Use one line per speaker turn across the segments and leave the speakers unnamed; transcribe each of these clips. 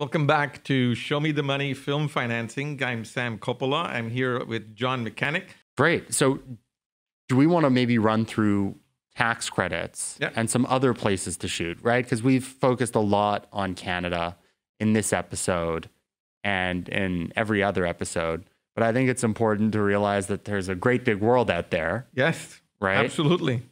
Welcome back to Show Me the Money Film Financing. I'm Sam Coppola. I'm here with John Mechanic.
Great. So, do we want to maybe run through tax credits and some other places to shoot, right? Because we've focused a lot on Canada in this episode and in every other episode. But I think it's important to realize that there's a great big world out there. Yes. Right? Absolutely.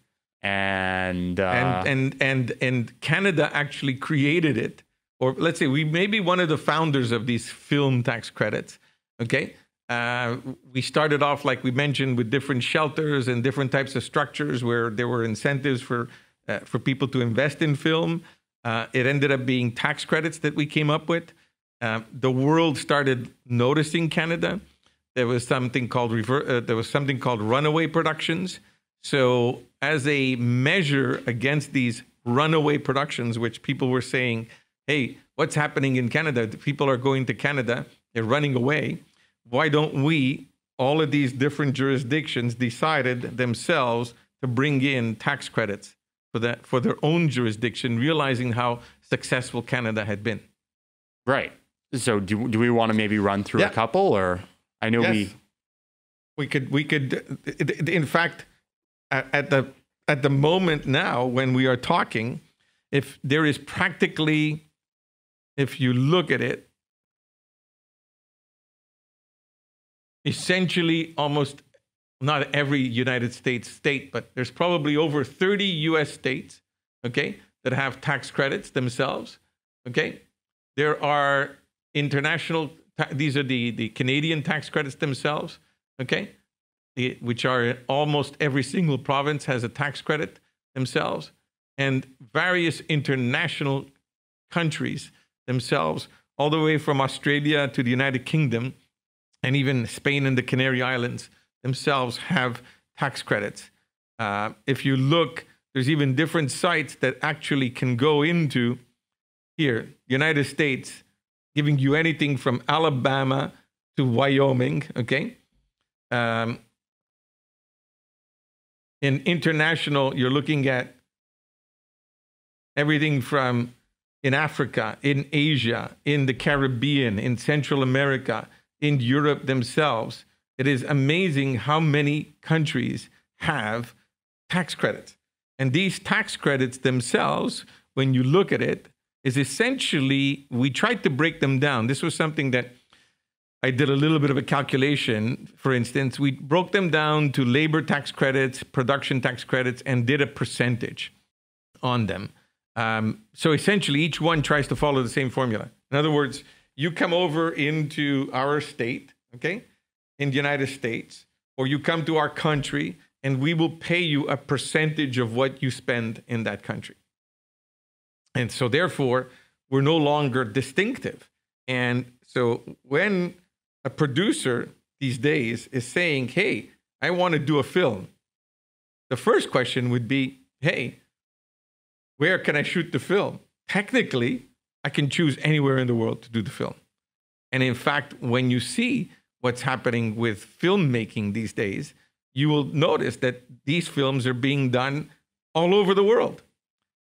And,
uh, and, and, and, and Canada actually created it or let's say we may be one of the founders of these film tax credits. Okay. Uh, we started off, like we mentioned, with different shelters and different types of structures where there were incentives for uh, for people to invest in film. Uh, it ended up being tax credits that we came up with. Uh, the world started noticing Canada. There was something called rever- uh, there was something called runaway productions. So as a measure against these runaway productions, which people were saying hey, what's happening in Canada? The people are going to Canada, they're running away. Why don't we, all of these different jurisdictions, decided themselves to bring in tax credits for that for their own jurisdiction, realizing how successful Canada had been.
Right. So do do we want to maybe run through yeah. a couple or I know yes. we
we could we could in fact at the at the moment now when we are talking if there is practically if you look at it, essentially almost not every United States state, but there's probably over 30 US states, okay, that have tax credits themselves, okay? There are international, these are the, the Canadian tax credits themselves, okay? The, which are almost every single province has a tax credit themselves, and various international countries themselves, all the way from Australia to the United Kingdom, and even Spain and the Canary Islands themselves have tax credits. Uh, if you look, there's even different sites that actually can go into here, United States, giving you anything from Alabama to Wyoming, okay? Um, in international, you're looking at everything from in Africa, in Asia, in the Caribbean, in Central America, in Europe themselves. It is amazing how many countries have tax credits. And these tax credits themselves, when you look at it, is essentially we tried to break them down. This was something that I did a little bit of a calculation. For instance, we broke them down to labor tax credits, production tax credits, and did a percentage on them. Um, so essentially, each one tries to follow the same formula. In other words, you come over into our state, okay, in the United States, or you come to our country, and we will pay you a percentage of what you spend in that country. And so, therefore, we're no longer distinctive. And so, when a producer these days is saying, Hey, I want to do a film, the first question would be, Hey, where can I shoot the film? Technically, I can choose anywhere in the world to do the film. And in fact, when you see what's happening with filmmaking these days, you will notice that these films are being done all over the world.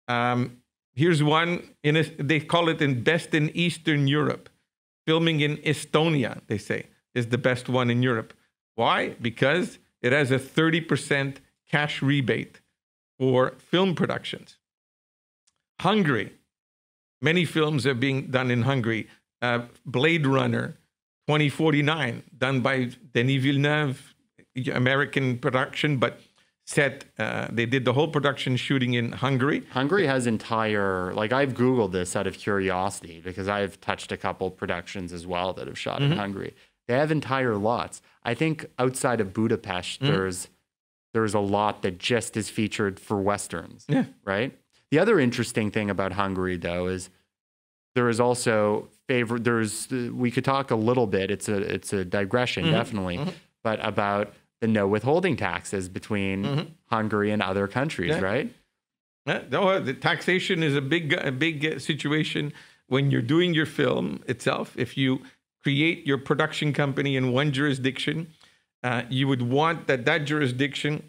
Um, here's one in a, they call it in best in Eastern Europe, filming in Estonia. They say is the best one in Europe. Why? Because it has a 30% cash rebate for film productions. Hungary. Many films are being done in Hungary. Uh, Blade Runner 2049, done by Denis Villeneuve, American production, but set. Uh, they did the whole production shooting in Hungary. Hungary has entire, like I've
Googled this out of curiosity
because I've touched
a couple productions as well that have shot mm-hmm. in Hungary. They have entire lots. I think outside of Budapest, mm-hmm. there's there's a lot that just is featured for westerns. Yeah. Right. The other interesting thing about Hungary, though, is there is also favor. There's uh, we could talk a little bit. It's a it's a digression, mm-hmm. definitely, mm-hmm. but about the no withholding taxes between mm-hmm. Hungary and other countries, yeah. right?
Yeah. No, uh, the taxation is a big a uh, big situation when you're doing your film itself. If you create your production company in one jurisdiction, uh, you would want that that jurisdiction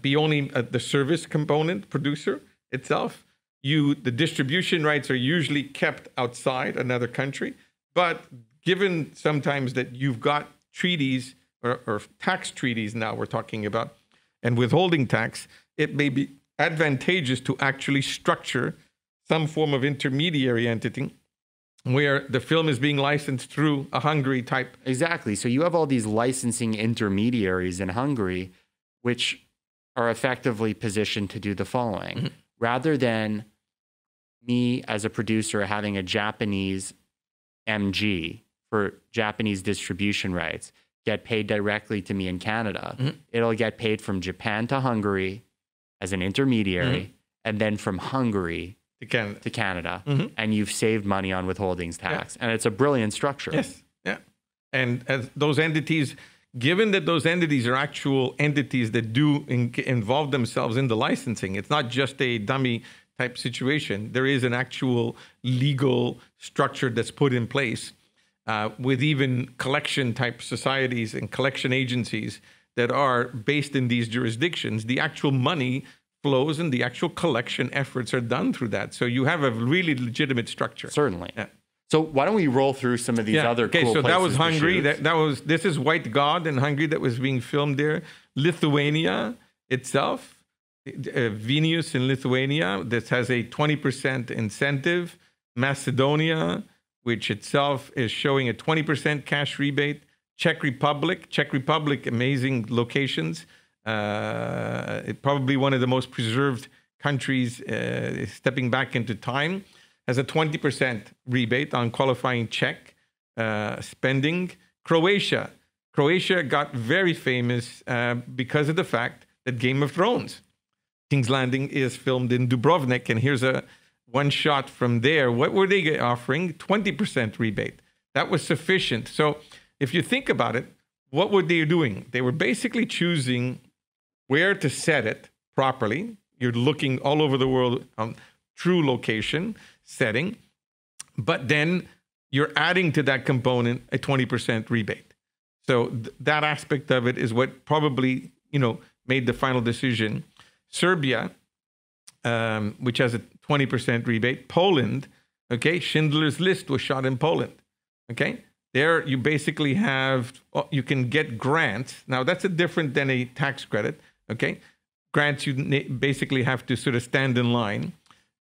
be only uh, the service component producer itself. You the distribution rights are usually kept outside another country, but given sometimes that you've got treaties or, or tax treaties now we're talking about and withholding tax, it may be advantageous to actually structure some form of intermediary entity where the film is being licensed through a Hungary type. Exactly. So you have all these licensing
intermediaries in Hungary, which are effectively positioned to do the following. Mm-hmm rather than me as a producer having a Japanese MG for Japanese distribution rights get paid directly to me in Canada. Mm-hmm. It'll get paid from Japan to Hungary as an intermediary mm-hmm. and then from Hungary to Canada. To Canada. Mm-hmm. And you've saved money on withholdings
tax. Yeah. And it's a brilliant structure. Yes. Yeah. And those entities given that those entities are actual entities that do in- involve themselves in the licensing, it's not just a dummy type situation. There is an actual legal structure that's put in place uh, with even collection type societies and collection agencies that are based in these jurisdictions. The actual money flows and the actual collection efforts are done through that. So you have a really legitimate structure. Certainly. Yeah. So why don't we roll through some of these yeah. other? Okay, cool so that was Hungary. That, that was this is White God in Hungary that was being filmed there. Lithuania itself, uh, Venus in Lithuania. This has a twenty percent incentive. Macedonia, which itself is showing a twenty percent cash rebate. Czech Republic, Czech Republic, amazing locations. Uh, probably one of the most preserved countries, uh, stepping back into time has a 20% rebate on qualifying check uh, spending. Croatia. Croatia got very famous uh, because of the fact that Game of Thrones, King's Landing, is filmed in Dubrovnik. And here's a one shot from there. What were they offering? 20% rebate. That was sufficient. So if you think about it, what were they doing? They were basically choosing where to set it properly. You're looking all over the world on true location setting, but then you're adding to that component a 20% rebate. So th- that aspect of it is what probably, you know, made the final decision. Serbia, um, which has a 20% rebate, Poland, okay, Schindler's List was shot in Poland, okay? There you basically have, uh, you can get grants. Now that's a different than a tax credit, okay? Grants you basically have to sort of stand in line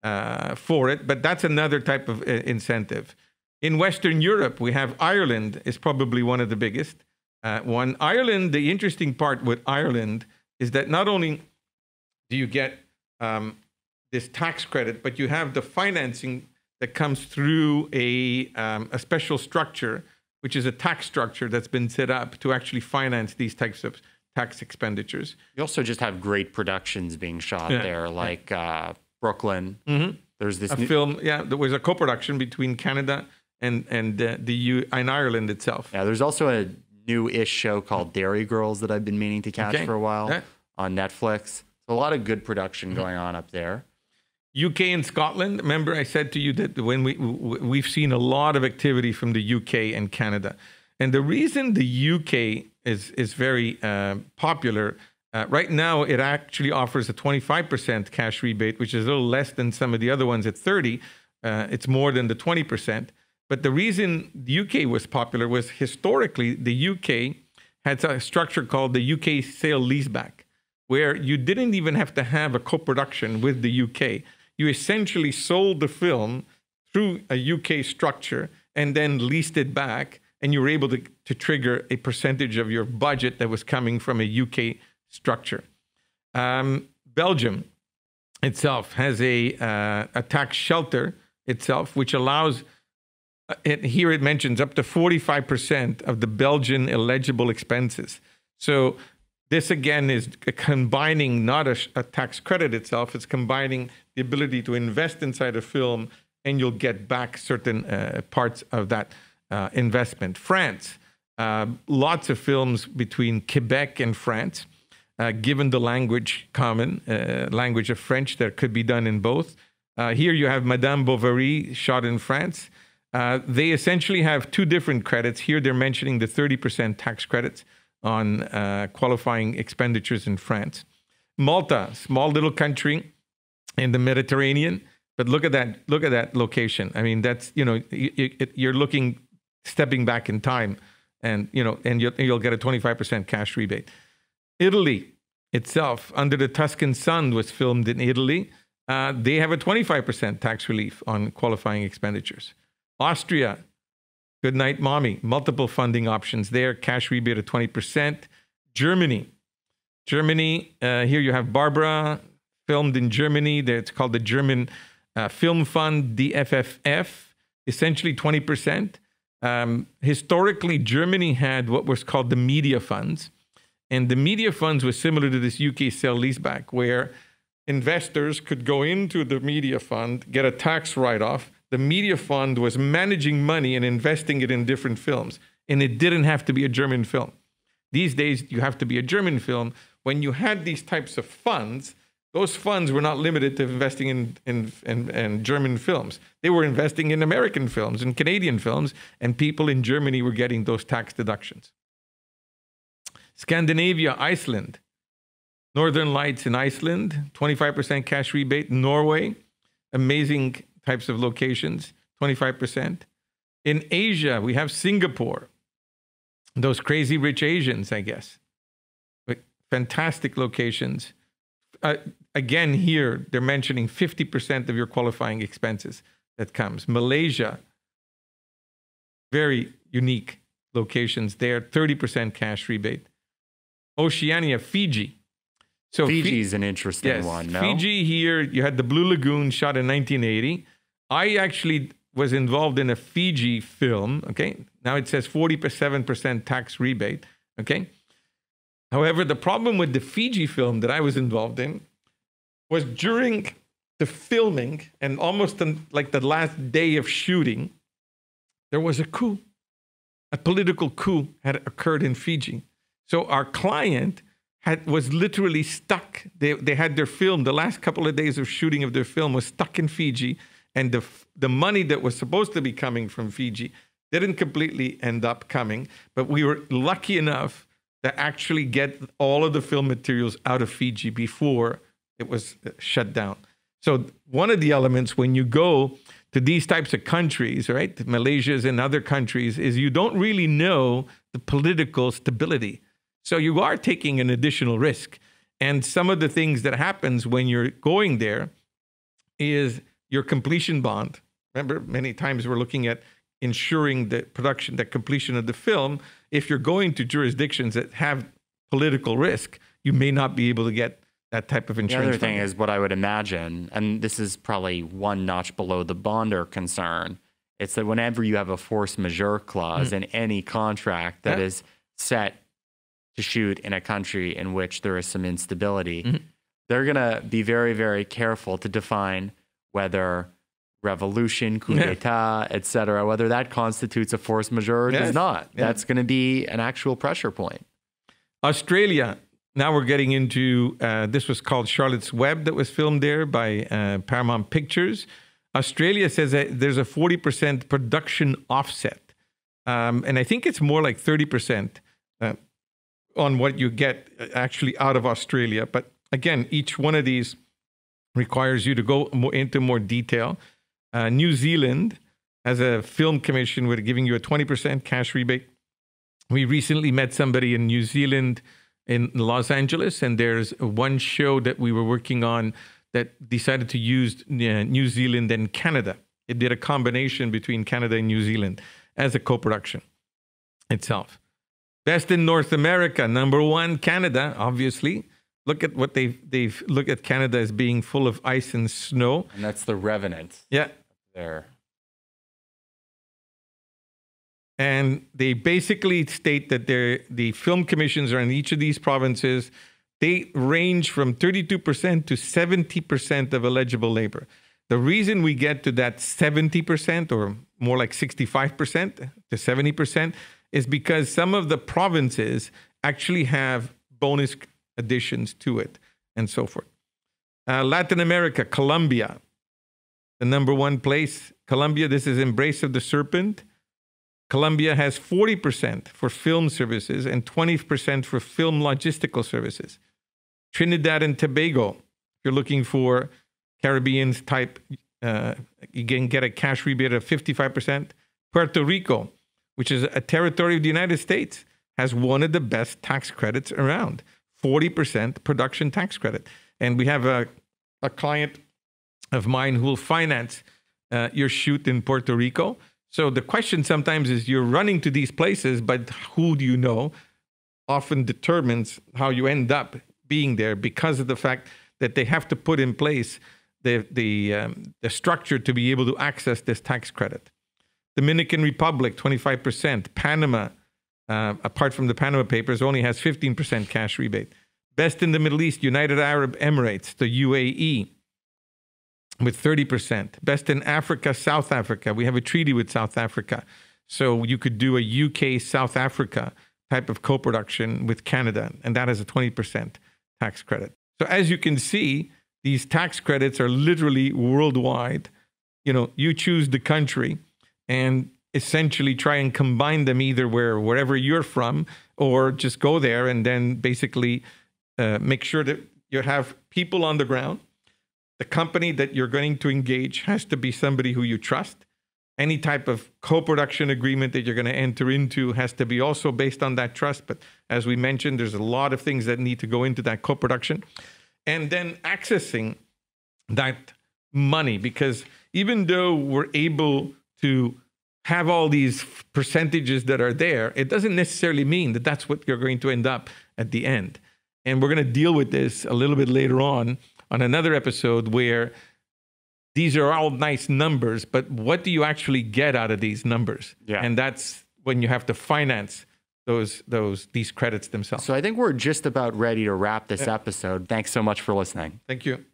uh, for it, but that's another type of uh, incentive. In Western Europe, we have Ireland is probably one of the biggest. Uh, one Ireland, the interesting part with Ireland is that not only do you get um, this tax credit, but you have the financing that comes through a, um, a special structure, which is a tax structure that's been set up to actually finance these types of tax expenditures. You also just have great productions being shot yeah. there, like uh, Brooklyn. Mm-hmm. There's this a new- film. Yeah, there was a co-production between Canada and and uh, the U in Ireland itself. Yeah, there's also a new-ish show called Dairy
Girls that I've been meaning to catch okay. for a while yeah. on Netflix. So a lot of good production mm-hmm. going on up there.
UK and Scotland. Remember, I said to you that when we we've seen a lot of activity from the UK and Canada, and the reason the UK is is very uh, popular uh, right now, it actually offers a 25% cash rebate, which is a little less than some of the other ones at 30. Uh, it's more than the 20%. But the reason the UK was popular was historically the UK had a structure called the UK sale leaseback, where you didn't even have to have a co-production with the UK. You essentially sold the film through a UK structure and then leased it back, and you were able to, to trigger a percentage of your budget that was coming from a UK structure. Um, Belgium itself has a uh, a tax shelter itself, which allows. Uh, it, here it mentions up to 45% of the Belgian eligible expenses. So this again is combining not a, a, tax credit itself it's combining the ability to invest inside a film and you'll get back certain uh, parts of that uh, investment france uh, lots of films between quebec and france uh, given the language common uh, language of French that could be done in both. Uh, here you have Madame Bovary shot in France. Uh, they essentially have two different credits. Here they're mentioning the 30% tax credits on uh, qualifying expenditures in France. Malta, small little country in the Mediterranean, but look at that look at that location. I mean, that's you know you, are looking stepping back in time, and you know and you'll, you'll get a 25% cash rebate. Italy itself, under the Tuscan sun, was filmed in Italy. Uh, they have a 25% tax relief on qualifying expenditures. Austria, good night, mommy. Multiple funding options there, cash rebate of 20%. Germany, Germany, uh, here you have Barbara, filmed in Germany. It's called the German uh, Film Fund, DFFF, essentially 20%. Um, historically, Germany had what was called the media funds and the media funds were similar to this UK sell leaseback, where investors could go into the media fund, get a tax write off. The media fund was managing money and investing it in different films. And it didn't have to be a German film. These days, you have to be a German film. When you had these types of funds, those funds were not limited to investing in, in, in, in, German films. They were investing in American films and Canadian films, and people in Germany were getting those tax deductions. Scandinavia, Iceland. Northern Lights in Iceland, 25% cash rebate. Norway, amazing types of locations, 25%. In Asia, we have Singapore, those crazy rich Asians, I guess. but fantastic locations. Uh, again, here, they're mentioning 50% of your qualifying expenses that comes. Malaysia, very unique locations there, 30% cash rebate. Oceania, Fiji. So Fiji is an interesting yes, one. No? Fiji here, you had the Blue Lagoon shot in 1980. I actually was involved in a Fiji film. Okay, now it says 47% tax rebate. Okay. However, the problem with the Fiji film that I was involved in was during the filming and almost like the last day of shooting, there was a coup. A political coup had occurred in Fiji. So our client had, was literally stuck. They, they had their film, the last couple of days of shooting of their film was stuck in Fiji. And the, the money that was supposed to be coming from Fiji didn't completely end up coming. But we were lucky enough to actually get all of the film materials out of Fiji before it was uh, shut down. So one of the elements when you go to these types of countries, right, Malaysia's and other countries, is you don't really know the political stability. So you are taking an additional risk. And some of the things that happens when you're going there is your completion bond. Remember, many times we're looking at ensuring the production, the completion of the film. If you're going to jurisdictions that have political risk, you may not be able to get that type of insurance. The other thing funding. is
what I would imagine, and this is probably one notch below the bonder concern. It's that whenever you have a force majeure clause mm. in any contract that yeah. is set to shoot in a country in which there is some instability, mm-hmm. they're going to be very, very careful to define whether revolution, coup d'etat, et etc., whether that constitutes a force majeure or yes. does not. That's going to be an actual pressure point.
Australia. Now we're getting into uh, this was called Charlotte's Web that was filmed there by uh, Paramount Pictures. Australia says that there's a 40% production offset. Um, and I think it's more like 30%. Uh, on what you get uh, actually out of Australia. But again, each one of these requires you to go more into more detail. Uh, New Zealand has a film commission with giving you a 20% cash rebate. We recently met somebody in New Zealand in Los Angeles, and there's one show that we were working on that decided to use uh, New Zealand and Canada. It did a combination between Canada and New Zealand as a co production itself. Best in North America, number one, Canada, obviously. Look at what they've, they've look at Canada as being full of ice and snow.
And that's the Revenant.
Yeah. There. And they basically state that the film commissions are in each of these provinces. They range from 32% to 70% of eligible labor. The reason we get to that 70% or more like 65% to 70% is because some of the provinces actually have bonus additions to it and so forth. Uh, Latin America, Colombia, the number one place. Colombia, this is Embrace of the Serpent. Colombia has 40% for film services and 20% for film logistical services. Trinidad and Tobago, if you're looking for Caribbean type, uh, you can get a cash rebate of 55%. Puerto Rico, which is a territory of the United States, has one of the best tax credits around 40% production tax credit. And we have a, a client of mine who will finance uh, your shoot in Puerto Rico. So the question sometimes is you're running to these places, but who do you know often determines how you end up being there because of the fact that they have to put in place the, the, um, the structure to be able to access this tax credit. Dominican Republic, 25%. Panama, uh, apart from the Panama Papers, only has 15% cash rebate. Best in the Middle East, United Arab Emirates, the UAE, with 30%. Best in Africa, South Africa. We have a treaty with South Africa. So you could do a UK South Africa type of co production with Canada, and that has a 20% tax credit. So as you can see, these tax credits are literally worldwide. You know, you choose the country and essentially try and combine them either where wherever you're from or just go there and then basically uh, make sure that you have people on the ground the company that you're going to engage has to be somebody who you trust any type of co-production agreement that you're going to enter into has to be also based on that trust but as we mentioned there's a lot of things that need to go into that co-production and then accessing that money because even though we're able to have all these percentages that are there, it doesn't necessarily mean that that's what you're going to end up at the end. And we're going to deal with this a little bit later on on another episode where these are all nice numbers, but what do you actually get out of these numbers? Yeah. And that's when you have to finance those those these credits themselves. So I think
we're just about ready to wrap this yeah. episode. Thanks so much for listening.
Thank you.